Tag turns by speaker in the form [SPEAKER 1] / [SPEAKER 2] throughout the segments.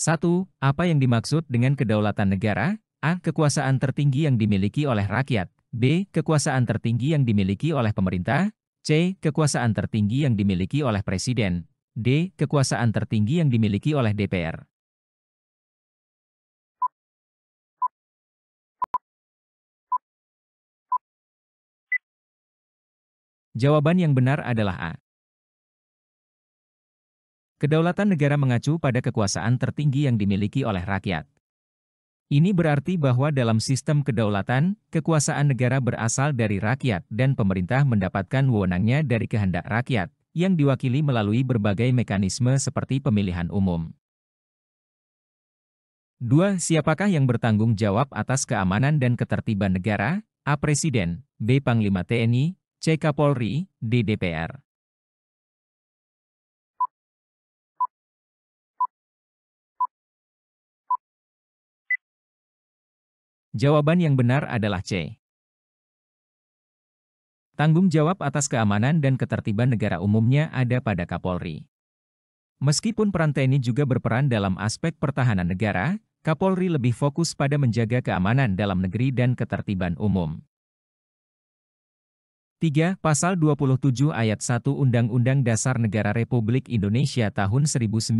[SPEAKER 1] 1. Apa yang dimaksud dengan kedaulatan negara?
[SPEAKER 2] A. Kekuasaan tertinggi yang dimiliki oleh rakyat. B. Kekuasaan tertinggi yang dimiliki oleh pemerintah. C. Kekuasaan tertinggi yang dimiliki oleh presiden. D. Kekuasaan
[SPEAKER 1] tertinggi yang dimiliki oleh DPR. Jawaban yang benar adalah A.
[SPEAKER 2] Kedaulatan negara mengacu pada kekuasaan tertinggi yang dimiliki oleh rakyat. Ini berarti bahwa dalam sistem kedaulatan, kekuasaan negara berasal dari rakyat dan pemerintah mendapatkan wewenangnya dari kehendak rakyat, yang diwakili melalui berbagai mekanisme seperti pemilihan umum. 2. Siapakah yang bertanggung jawab atas keamanan dan ketertiban negara? A. Presiden, B. Panglima TNI,
[SPEAKER 1] C. Kapolri, D. DPR. Jawaban yang benar adalah C.
[SPEAKER 2] Tanggung jawab atas keamanan dan ketertiban negara umumnya ada pada Kapolri. Meskipun peran TNI juga berperan dalam aspek pertahanan negara, Kapolri lebih fokus pada menjaga keamanan dalam negeri dan ketertiban umum. 3. Pasal 27 ayat 1 Undang-Undang Dasar Negara Republik Indonesia tahun 1945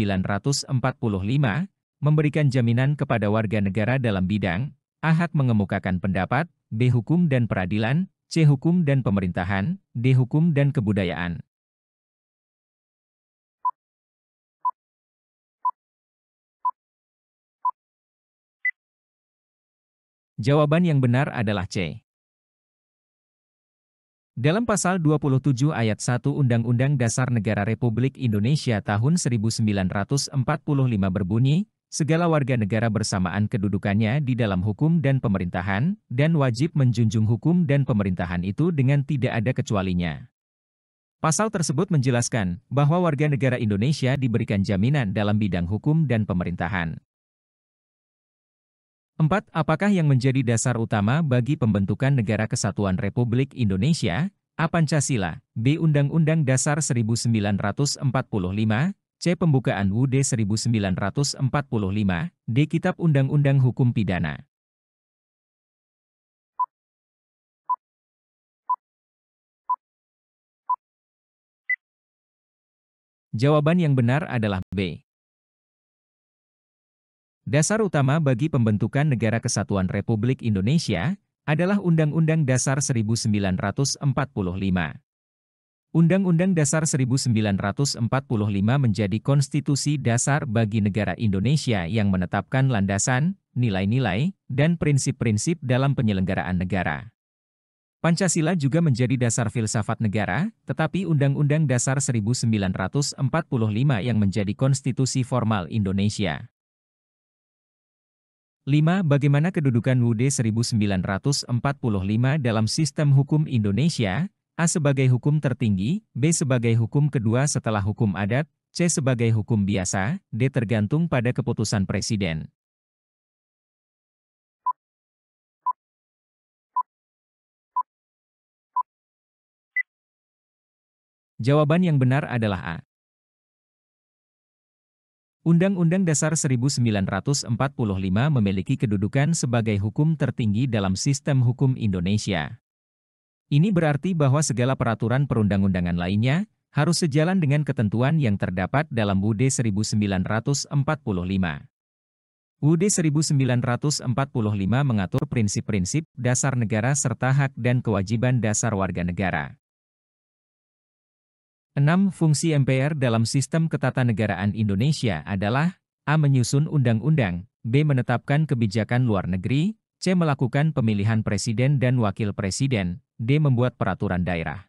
[SPEAKER 2] memberikan jaminan kepada warga negara dalam bidang Ahad mengemukakan pendapat, B. Hukum dan peradilan, C. Hukum dan pemerintahan,
[SPEAKER 1] D. Hukum dan kebudayaan. Jawaban yang benar adalah C.
[SPEAKER 2] Dalam pasal 27 ayat 1 Undang-Undang Dasar Negara Republik Indonesia tahun 1945 berbunyi, Segala warga negara bersamaan kedudukannya di dalam hukum dan pemerintahan, dan wajib menjunjung hukum dan pemerintahan itu dengan tidak ada kecualinya. Pasal tersebut menjelaskan bahwa warga negara Indonesia diberikan jaminan dalam bidang hukum dan pemerintahan. 4. Apakah yang menjadi dasar utama bagi pembentukan Negara Kesatuan Republik Indonesia? A. Pancasila, B. Undang-Undang Dasar 1945, C. Pembukaan UD 1945 D. Kitab Undang-Undang Hukum Pidana
[SPEAKER 1] Jawaban yang benar adalah B. Dasar utama bagi pembentukan Negara
[SPEAKER 2] Kesatuan Republik Indonesia adalah Undang-Undang Dasar 1945. Undang-Undang Dasar 1945 menjadi konstitusi dasar bagi negara Indonesia yang menetapkan landasan, nilai-nilai, dan prinsip-prinsip dalam penyelenggaraan negara. Pancasila juga menjadi dasar filsafat negara, tetapi Undang-Undang Dasar 1945 yang menjadi konstitusi formal Indonesia. 5. Bagaimana kedudukan WUD 1945 dalam sistem hukum Indonesia? A. Sebagai hukum tertinggi, B. Sebagai hukum kedua setelah hukum adat, C. Sebagai hukum
[SPEAKER 1] biasa, D. Tergantung pada keputusan Presiden. Jawaban yang benar adalah A.
[SPEAKER 2] Undang-Undang Dasar 1945 memiliki kedudukan sebagai hukum tertinggi dalam sistem hukum Indonesia. Ini berarti bahwa segala peraturan perundang-undangan lainnya harus sejalan dengan ketentuan yang terdapat dalam UUD 1945. UUD 1945 mengatur prinsip-prinsip dasar negara serta hak dan kewajiban dasar warga negara. 6. Fungsi MPR dalam sistem ketatanegaraan Indonesia adalah A. Menyusun undang-undang, B. Menetapkan kebijakan luar negeri, C. Melakukan pemilihan presiden dan wakil presiden. D. Membuat peraturan daerah.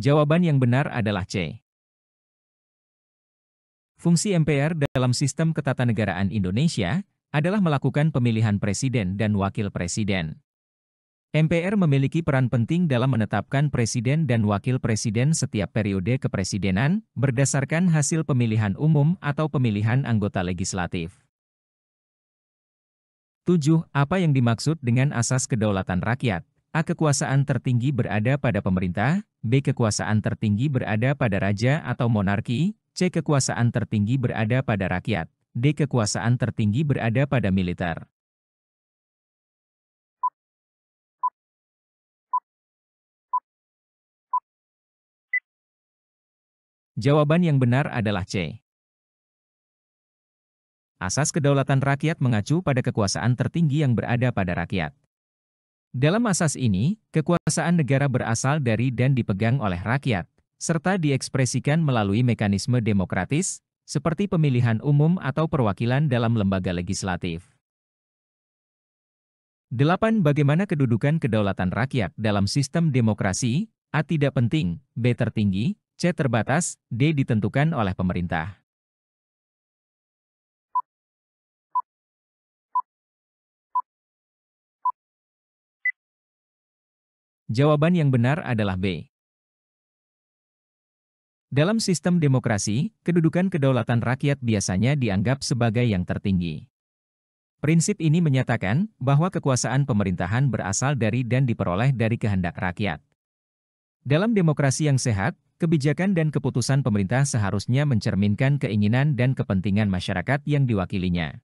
[SPEAKER 1] Jawaban yang benar adalah C. Fungsi MPR dalam sistem
[SPEAKER 2] ketatanegaraan Indonesia adalah melakukan pemilihan presiden dan wakil presiden. MPR memiliki peran penting dalam menetapkan presiden dan wakil presiden setiap periode kepresidenan berdasarkan hasil pemilihan umum atau pemilihan anggota legislatif. 7. Apa yang dimaksud dengan asas kedaulatan rakyat? A. Kekuasaan tertinggi berada pada pemerintah, B. Kekuasaan tertinggi berada pada raja atau monarki, C. Kekuasaan tertinggi berada pada rakyat, D.
[SPEAKER 1] Kekuasaan tertinggi berada pada militer. Jawaban yang benar adalah C.
[SPEAKER 2] Asas kedaulatan rakyat mengacu pada kekuasaan tertinggi yang berada pada rakyat. Dalam asas ini, kekuasaan negara berasal dari dan dipegang oleh rakyat, serta diekspresikan melalui mekanisme demokratis, seperti pemilihan umum atau perwakilan dalam lembaga legislatif. 8. Bagaimana kedudukan kedaulatan rakyat dalam sistem demokrasi? A. Tidak penting, B. Tertinggi,
[SPEAKER 1] C. Terbatas, D. Ditentukan oleh pemerintah. Jawaban yang benar adalah B.
[SPEAKER 2] Dalam sistem demokrasi, kedudukan kedaulatan rakyat biasanya dianggap sebagai yang tertinggi. Prinsip ini menyatakan bahwa kekuasaan pemerintahan berasal dari dan diperoleh dari kehendak rakyat. Dalam demokrasi yang sehat, Kebijakan dan keputusan pemerintah seharusnya mencerminkan keinginan dan kepentingan masyarakat yang diwakilinya.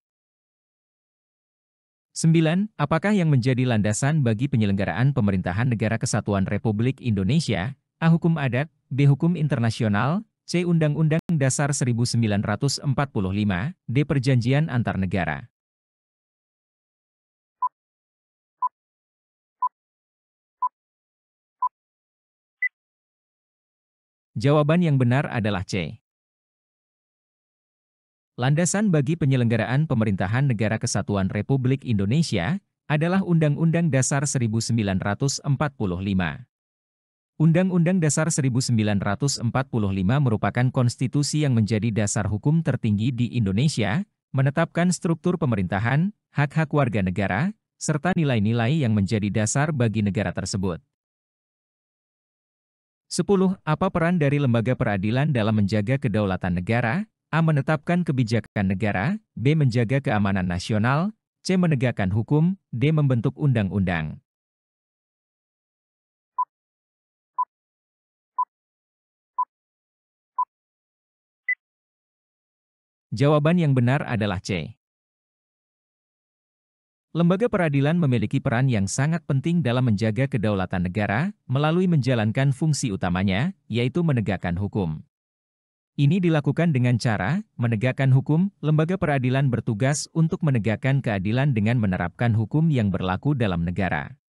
[SPEAKER 2] 9. Apakah yang menjadi landasan bagi penyelenggaraan pemerintahan negara kesatuan Republik Indonesia? A. Hukum adat, B. Hukum internasional, C. Undang-Undang Dasar 1945, D. Perjanjian
[SPEAKER 1] antar negara. Jawaban yang benar adalah C. Landasan bagi
[SPEAKER 2] penyelenggaraan pemerintahan negara kesatuan Republik Indonesia adalah Undang-Undang Dasar 1945. Undang-Undang Dasar 1945 merupakan konstitusi yang menjadi dasar hukum tertinggi di Indonesia, menetapkan struktur pemerintahan, hak-hak warga negara, serta nilai-nilai yang menjadi dasar bagi negara tersebut. 10. Apa peran dari lembaga peradilan dalam menjaga kedaulatan negara? A. Menetapkan kebijakan negara, B.
[SPEAKER 1] Menjaga keamanan nasional, C. Menegakkan hukum, D. Membentuk undang-undang. Jawaban yang benar adalah C. Lembaga peradilan memiliki peran yang sangat
[SPEAKER 2] penting dalam menjaga kedaulatan negara melalui menjalankan fungsi utamanya, yaitu menegakkan hukum. Ini dilakukan dengan cara menegakkan hukum. Lembaga peradilan
[SPEAKER 1] bertugas untuk menegakkan keadilan dengan menerapkan hukum yang berlaku dalam negara.